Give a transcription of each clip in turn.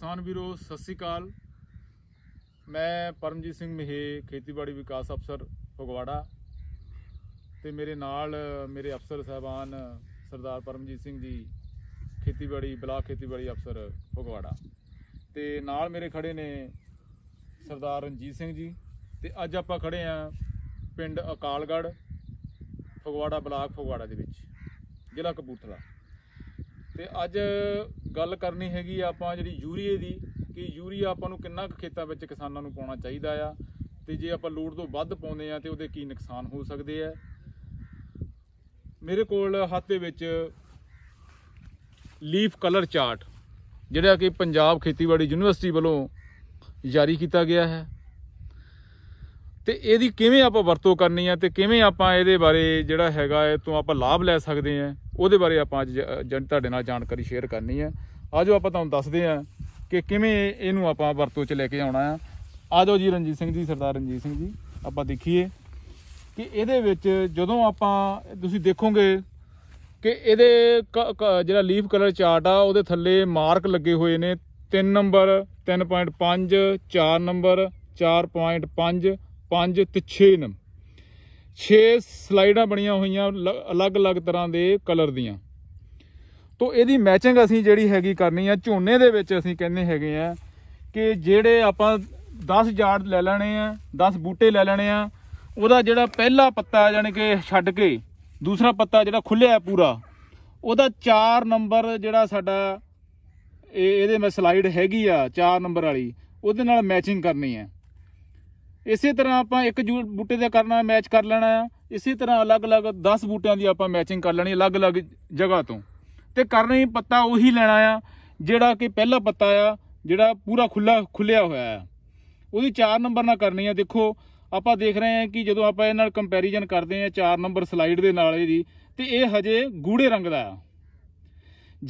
ਕਿਸਾਨ ਵੀਰੋ ਸਤਿ ਸ੍ਰੀ ਅਕਾਲ ਮੈਂ ਪਰਮਜੀਤ ਸਿੰਘ ਮਹੀ ਖੇਤੀਬਾੜੀ ਵਿਕਾਸ ਅਫਸਰ ਫਗਵਾੜਾ ਤੇ ਮੇਰੇ ਨਾਲ ਮੇਰੇ ਅਫਸਰ ਸਹਿਬਾਨ ਸਰਦਾਰ ਪਰਮਜੀਤ ਸਿੰਘ ਜੀ ਖੇਤੀਬਾੜੀ ਬਲਾਕ ਖੇਤੀਬਾੜੀ ਅਫਸਰ ਫਗਵਾੜਾ ਤੇ ਨਾਲ ਮੇਰੇ ਖੜੇ ਨੇ ਸਰਦਾਰ ਰਣਜੀਤ ਸਿੰਘ ਜੀ ਤੇ ਅੱਜ ਆਪਾਂ ਖੜੇ ਆ ਪਿੰਡ ਅਕਾਲਗੜ ਫਗਵਾੜਾ ਬਲਾਕ ਫਗਵਾੜਾ ਦੇ ਵਿੱਚ ਜ਼ਿਲ੍ਹਾ ਕਪੂਰਥਲਾ ਤੇ ਅੱਜ ਗੱਲ ਕਰਨੀ ਹੈਗੀ ਆਪਾਂ ਜਿਹੜੀ ਯੂਰੀਏ ਦੀ ਕਿ ਯੂਰੀਆ ਆਪਾਂ ਨੂੰ ਕਿੰਨਾ ਕੁ ਖੇਤਾਂ ਵਿੱਚ ਕਿਸਾਨਾਂ ਨੂੰ ਪਾਉਣਾ ਚਾਹੀਦਾ ਆ ਤੇ ਜੇ ਆਪਾਂ ਲੋੜ ਤੋਂ ਵੱਧ ਪਾਉਂਦੇ ਆ ਤੇ ਉਹਦੇ ਕੀ ਨੁਕਸਾਨ ਹੋ ਸਕਦੇ ਆ ਮੇਰੇ ਕੋਲ ਹੱਥ ਦੇ ਵਿੱਚ ਲੀਫ ਕਲਰ ਚਾਰਟ ਜਿਹੜਾ ਕਿ ਪੰਜਾਬ ਖੇਤੀਬਾੜੀ ਯੂਨੀਵਰਸਿਟੀ ਵੱਲੋਂ ਜਾਰੀ ਕੀਤਾ ਗਿਆ ਹੈ ਤੇ ਇਹਦੀ ਕਿਵੇਂ ਆਪਾਂ ਵਰਤੋਂ ਕਰਨੀ ਆ ਤੇ ਕਿਵੇਂ ਆਪਾਂ ਇਹਦੇ ਬਾਰੇ ਜਿਹੜਾ ਹੈਗਾ ਇਹ ਤੋਂ ਆਪਾਂ ਲਾਭ ਲੈ ਸਕਦੇ ਆ ਉਹਦੇ ਬਾਰੇ ਆਪਾਂ ਅੱਜ ਤੁਹਾਡੇ ਨਾਲ ਜਾਣਕਾਰੀ ਸ਼ੇਅਰ ਕਰਨੀ ਹੈ ਆਜੋ ਆਪਾਂ ਤੁਹਾਨੂੰ ਦੱਸਦੇ ਆ ਕਿ ਕਿਵੇਂ ਇਹਨੂੰ ਆਪਾਂ ਵਰਤੋਂ 'ਚ ਲੈ ਕੇ ਆਉਣਾ ਆ ਆਜੋ ਜੀ ਰਣਜੀਤ ਸਿੰਘ ਜੀ ਸਰਦਾਰ ਰਣਜੀਤ ਸਿੰਘ ਜੀ ਆਪਾਂ ਦੇਖੀਏ ਕਿ ਇਹਦੇ ਵਿੱਚ ਜਦੋਂ ਆਪਾਂ ਤੁਸੀਂ ਦੇਖੋਗੇ ਕਿ ਇਹਦੇ ਜਿਹੜਾ ਲੀਫ ਕਲਰ ਚਾਰਟ ਆ ਉਹਦੇ ਥੱਲੇ ਮਾਰਕ ਲੱਗੇ ਹੋਏ ਨੇ 3 ਨੰਬਰ 3.5 4 ਨੰਬਰ 4.5 5 ਤੇ 6 ਨੰਬਰ 6 ਸਲਾਈਡਾਂ ਬਣੀਆਂ ਹੋਈਆਂ ਅਲੱਗ-ਅਲੱਗ ਤਰ੍ਹਾਂ ਦੇ ਕਲਰ ਦੀਆਂ ਤੋਂ ਇਹਦੀ ਮੈਚਿੰਗ ਅਸੀਂ ਜਿਹੜੀ ਹੈਗੀ ਕਰਨੀ ਆ ਝੋਨੇ ਦੇ ਵਿੱਚ ਅਸੀਂ ਕਹਿੰਦੇ ਹੈਗੇ ਆ ਕਿ ਜਿਹੜੇ ਆਪਾਂ 10 ਜਾੜ ਲੈ ਲੈਣੇ ਆ 10 ਬੂਟੇ ਲੈ ਲੈਣੇ ਆ ਉਹਦਾ ਜਿਹੜਾ ਪਹਿਲਾ ਪੱਤਾ ਜਾਨੀ ਕਿ ਛੱਡ ਕੇ ਦੂਸਰਾ ਪੱਤਾ ਜਿਹੜਾ ਖੁੱਲਿਆ ਪੂਰਾ ਉਹਦਾ 4 ਨੰਬਰ ਜਿਹੜਾ ਸਾਡਾ ਇਹ ਇਹਦੇ ਮੈਂ ਸਲਾਈਡ ਹੈਗੀ ਆ 4 ਨੰਬਰ ਵਾਲੀ ਉਹਦੇ ਨਾਲ ਮੈਚਿੰਗ ਕਰਨੀ ਹੈ ਇਸੇ ਤਰ੍ਹਾਂ ਆਪਾਂ ਇੱਕ ਬੂਟੇ ਦਾ ਕਰਨਾ ਮੈਚ ਕਰ ਲੈਣਾ ਆ ਇਸੇ ਤਰ੍ਹਾਂ ਅਲੱਗ-ਅਲੱਗ 10 ਬੂਟਿਆਂ ਦੀ ਆਪਾਂ ਮੈਚਿੰਗ ਕਰ ਲੈਣੀ ਅਲੱਗ-ਅਲੱਗ ਜਗ੍ਹਾ ਤੋਂ ਤੇ ਕਰਨਾ ਹੀ ਪੱਤਾ ਉਹੀ ਲੈਣਾ ਆ ਜਿਹੜਾ ਕਿ ਪਹਿਲਾ ਪੱਤਾ ਆ ਜਿਹੜਾ ਪੂਰਾ ਖੁੱਲਾ ਖੁੱਲਿਆ ਹੋਇਆ ਆ ਉਹਦੀ 4 ਨੰਬਰ ਨਾਲ ਕਰਨੀ ਆ ਦੇਖੋ ਆਪਾਂ ਦੇਖ ਰਹੇ ਹਾਂ ਕਿ ਜਦੋਂ ਆਪਾਂ ਇਹ ਨਾਲ ਕੰਪੈਰੀਜ਼ਨ ਕਰਦੇ ਹਾਂ 4 ਨੰਬਰ ਸਲਾਈਡ ਦੇ ਨਾਲ ਇਹਦੀ ਤੇ ਇਹ ਹਜੇ ਗੂੜੇ ਰੰਗ ਦਾ ਆ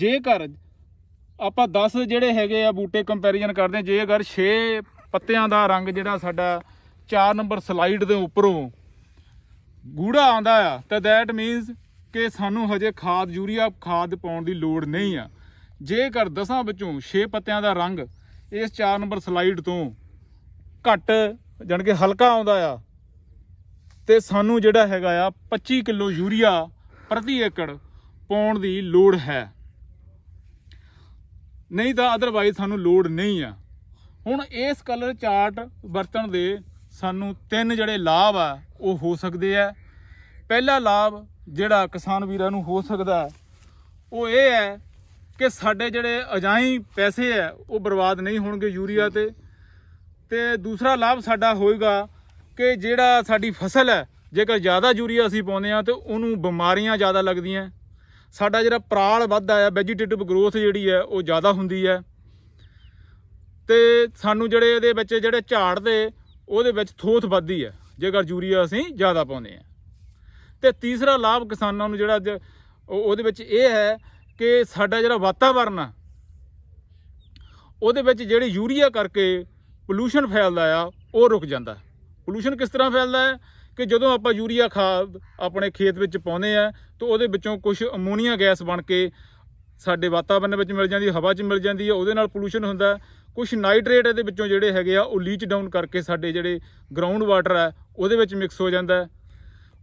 ਜੇਕਰ ਆਪਾਂ 10 ਜਿਹੜੇ ਹੈਗੇ ਆ ਬੂਟੇ ਕੰਪੈਰੀਜ਼ਨ ਕਰਦੇ ਹਾਂ ਜੇਕਰ 6 ਪੱਤਿਆਂ ਦਾ ਰੰਗ ਜਿਹੜਾ ਸਾਡਾ 4 ਨੰਬਰ ਸਲਾਈਡ ਦੇ ਉੱਪਰੋਂ ਗੂੜਾ ਆਉਂਦਾ ਆ ਤਾਂ ਦੈਟ ਮੀਨਸ ਕਿ ਸਾਨੂੰ ਹਜੇ ਖਾਦ ਯੂਰੀਆ ਖਾਦ ਪਾਉਣ ਦੀ ਲੋੜ ਨਹੀਂ ਆ ਜੇਕਰ ਦਸਾਂ ਵਿੱਚੋਂ 6 ਪੱਤਿਆਂ ਦਾ ਰੰਗ ਇਸ 4 ਨੰਬਰ ਸਲਾਈਡ ਤੋਂ ਘੱਟ ਜਾਨ ਕਿ ਹਲਕਾ ਆਉਂਦਾ ਆ ਤੇ ਸਾਨੂੰ ਜਿਹੜਾ ਹੈਗਾ ਆ 25 ਕਿਲੋ ਯੂਰੀਆ ਪ੍ਰਤੀ ਏਕੜ ਪਾਉਣ ਦੀ ਲੋੜ ਹੈ ਨਹੀਂ ਤਾਂ ਅਦਰਵਾਈਜ਼ ਸਾਨੂੰ ਲੋੜ ਨਹੀਂ ਆ ਹੁਣ ਇਸ ਕਲਰ ਚਾਰਟ ਵਰਤਣ ਦੇ ਸਾਨੂੰ ਤਿੰਨ ਜਿਹੜੇ ਲਾਭ ਆ ਉਹ ਹੋ ਸਕਦੇ ਆ ਪਹਿਲਾ ਲਾਭ ਜਿਹੜਾ ਕਿਸਾਨ ਵੀਰਾਂ ਨੂੰ ਹੋ ਸਕਦਾ ਉਹ ਇਹ ਹੈ ਕਿ ਸਾਡੇ ਜਿਹੜੇ ਅਜਾਈ ਪੈਸੇ ਆ ਉਹ ਬਰਬਾਦ ਨਹੀਂ ਹੋਣਗੇ ਯੂਰੀਆ ਤੇ ਤੇ ਦੂਸਰਾ ਲਾਭ ਸਾਡਾ ਹੋਏਗਾ ਕਿ ਜਿਹੜਾ ਸਾਡੀ ਫਸਲ ਹੈ ਜੇਕਰ ਜ਼ਿਆਦਾ ਯੂਰੀਆ ਅਸੀਂ ਪਾਉਂਦੇ ਆ ਤੇ ਉਹਨੂੰ ਬਿਮਾਰੀਆਂ ਜ਼ਿਆਦਾ ਲੱਗਦੀਆਂ ਸਾਡਾ ਜਿਹੜਾ ਪਰਾਲ ਵੱਧਦਾ ਆ ਵੈਜੀਟੇਟਿਵ ਗਰੋਥ ਜਿਹੜੀ ਹੈ ਉਹ ਜ਼ਿਆਦਾ ਹੁੰਦੀ ਹੈ ਤੇ ਸਾਨੂੰ ਜਿਹੜੇ ਇਹਦੇ ਵਿੱਚ ਜਿਹੜੇ ਝਾੜ ਦੇ ਉਹਦੇ ਵਿੱਚ ਥੋਥ ਵੱਧਦੀ ਹੈ ਜੇਕਰ ਯੂਰੀਆ ਅਸੀਂ ਜ਼ਿਆਦਾ ਪਾਉਂਦੇ ਆ ਤੇ ਤੀਸਰਾ ਲਾਭ ਕਿਸਾਨਾਂ ਨੂੰ ਜਿਹੜਾ ਉਹਦੇ ਵਿੱਚ ਇਹ ਹੈ ਕਿ ਸਾਡਾ ਜਿਹੜਾ ਵਾਤਾਵਰਨ ਆ ਉਹਦੇ ਵਿੱਚ ਜਿਹੜੀ ਯੂਰੀਆ ਕਰਕੇ ਪੋਲੂਸ਼ਨ ਫੈਲਦਾ ਆ ਉਹ ਰੁਕ ਜਾਂਦਾ ਪੋਲੂਸ਼ਨ ਕਿਸ ਤਰ੍ਹਾਂ ਫੈਲਦਾ ਹੈ ਕਿ ਜਦੋਂ ਆਪਾਂ ਯੂਰੀਆ ਖਾਦ ਆਪਣੇ ਖੇਤ ਵਿੱਚ ਪਾਉਂਦੇ ਆ ਤਾਂ ਉਹਦੇ ਵਿੱਚੋਂ ਕੁਝ ਅਮੋਨੀਆ ਗੈਸ ਬਣ ਕੇ ਸਾਡੇ ਵਾਤਾਵਰਣ ਵਿੱਚ ਮਿਲ ਜਾਂਦੀ ਹਵਾ 'ਚ ਮਿਲ ਜਾਂਦੀ ਹੈ ਉਹਦੇ ਨਾਲ ਪੋਲੂਸ਼ਨ ਹੁੰਦਾ ਕੁਝ ਨਾਈਟ੍ਰੇਟ ਇਹਦੇ ਵਿੱਚੋਂ ਜਿਹੜੇ ਹੈਗੇ ਆ ਉਹ ਲੀਚ ਡਾਊਨ ਕਰਕੇ ਸਾਡੇ ਜਿਹੜੇ ਗਰਾਊਂਡ ਵਾਟਰ ਹੈ ਉਹਦੇ ਵਿੱਚ ਮਿਕਸ ਹੋ ਜਾਂਦਾ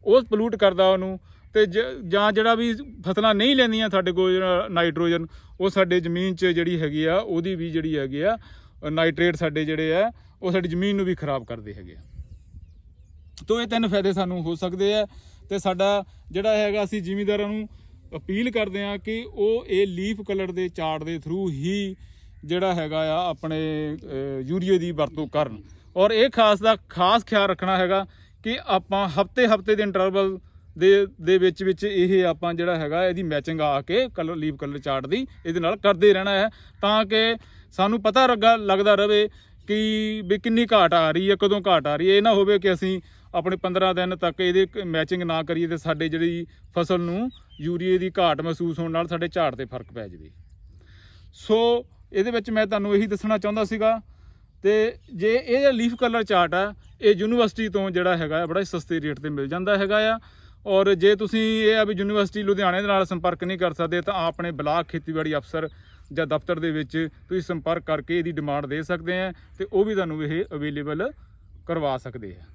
ਉਹ ਪੋਲੂਟ ਕਰਦਾ ਉਹਨੂੰ ਤੇ ਜਾਂ ਜਿਹੜਾ ਵੀ ਫਸਲਾਂ ਨਹੀਂ ਲੈਂਦੀਆਂ ਸਾਡੇ ਕੋਲ ਨਾਈਟ੍ਰੋਜਨ ਉਹ ਸਾਡੇ ਜ਼ਮੀਨ 'ਚ ਜਿਹੜੀ ਹੈਗੀ ਆ ਉਹਦੀ ਵੀ ਜਿਹੜੀ ਹੈਗੀ ਆ ਨਾਈਟ੍ਰੇਟ ਸਾਡੇ ਜਿਹੜੇ ਆ ਉਹ ਸਾਡੀ ਜ਼ਮੀਨ ਨੂੰ ਵੀ ਖਰਾਬ ਕਰਦੇ ਹੈਗੇ ਆ ਤੋਂ ਇਹ ਤਿੰਨ ਫਾਇਦੇ ਸਾਨੂੰ ਹੋ ਸਕਦੇ ਆ ਤੇ ਸਾਡਾ ਜਿਹੜਾ ਹੈਗਾ ਅਸੀਂ ਜ਼ਿਮੀਦਾਰਾਂ ਨੂੰ ਅਪੀਲ ਕਰਦੇ ਆ ਕਿ ਉਹ ਇਹ ਲੀਫ ਕਲਰ ਦੇ ਚਾਰਟ ਦੇ ਥਰੂ ਹੀ ਜਿਹੜਾ ਹੈਗਾ ਆ ਆਪਣੇ ਯੂਰੀਏ ਦੀ ਵਰਤੋਂ ਕਰਨ ਔਰ ਇਹ ਖਾਸ ਦਾ ਖਾਸ ਖਿਆਲ ਰੱਖਣਾ ਹੈਗਾ ਕਿ ਆਪਾਂ ਹਫਤੇ ਹਫਤੇ ਦੇ ਇੰਟਰਵਲ ਦੇ ਦੇ ਵਿੱਚ ਵਿੱਚ ਇਹ ਆਪਾਂ ਜਿਹੜਾ ਹੈਗਾ ਇਹਦੀ ਮੈਚਿੰਗ ਆ ਕੇ ਕਲਰ ਲੀਫ ਕਲਰ ਚਾਰਟ ਦੀ ਇਹਦੇ ਨਾਲ ਕਰਦੇ ਰਹਿਣਾ ਹੈ ਤਾਂ ਕਿ ਸਾਨੂੰ ਪਤਾ ਲੱਗਾ ਲੱਗਦਾ ਰਹੇ ਕਿ ਵੀ ਕਿੰਨੀ ਘਾਟ ਆ ਰਹੀ ਹੈ ਕਦੋਂ ਘਾਟ ਆ ਰਹੀ ਹੈ ਇਹ ਨਾ ਹੋਵੇ ਕਿ ਅਸੀਂ ਆਪਣੇ 15 ਦਿਨ ਤੱਕ ਇਹਦੇ ਮੈਚਿੰਗ ਨਾ ਕਰੀਏ ਤੇ ਸਾਡੇ ਜਿਹੜੀ ਫਸਲ ਨੂੰ ਯੂਰੀਏ ਦੀ ਘਾਟ ਮਹਿਸੂਸ ਹੋਣ ਨਾਲ ਸਾਡੇ ਝਾੜ ਤੇ ਫਰਕ ਪੈ ਜਵੇ ਸੋ ਇਹਦੇ ਵਿੱਚ ਮੈਂ ਤੁਹਾਨੂੰ ਇਹੀ ਦੱਸਣਾ ਚਾਹੁੰਦਾ ਸੀਗਾ ਤੇ ਜੇ ਇਹ ਲੀਫ ਕਲਰ ਚਾਰਟ ਆ ਇਹ ਯੂਨੀਵਰਸਿਟੀ ਤੋਂ ਜਿਹੜਾ ਹੈਗਾ ਬੜਾ ਸਸਤੇ ਰੇਟ ਤੇ ਮਿਲ ਜਾਂਦਾ ਹੈਗਾ ਆ ਔਰ ਜੇ ਤੁਸੀਂ ਇਹ ਆ ਵੀ ਯੂਨੀਵਰਸਿਟੀ ਲੁਧਿਆਣੇ ਦੇ ਨਾਲ ਸੰਪਰਕ ਨਹੀਂ ਕਰ ਸਕਦੇ ਤਾਂ ਆਪਣੇ ਬਲਾਕ ਖੇਤੀਬਾੜੀ ਅਫਸਰ ਜਾਂ ਦਫ਼ਤਰ ਦੇ ਵਿੱਚ ਤੁਸੀਂ ਸੰਪਰਕ ਕਰਕੇ ਇਹਦੀ ਡਿਮਾਂਡ ਦੇ ਸਕਦੇ ਆ ਤੇ ਉਹ ਵੀ ਤੁਹਾਨੂੰ ਇਹ ਅਵੇਲੇਬਲ ਕਰਵਾ ਸਕਦੇ ਆ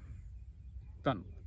ਧੰਨਵਾਦ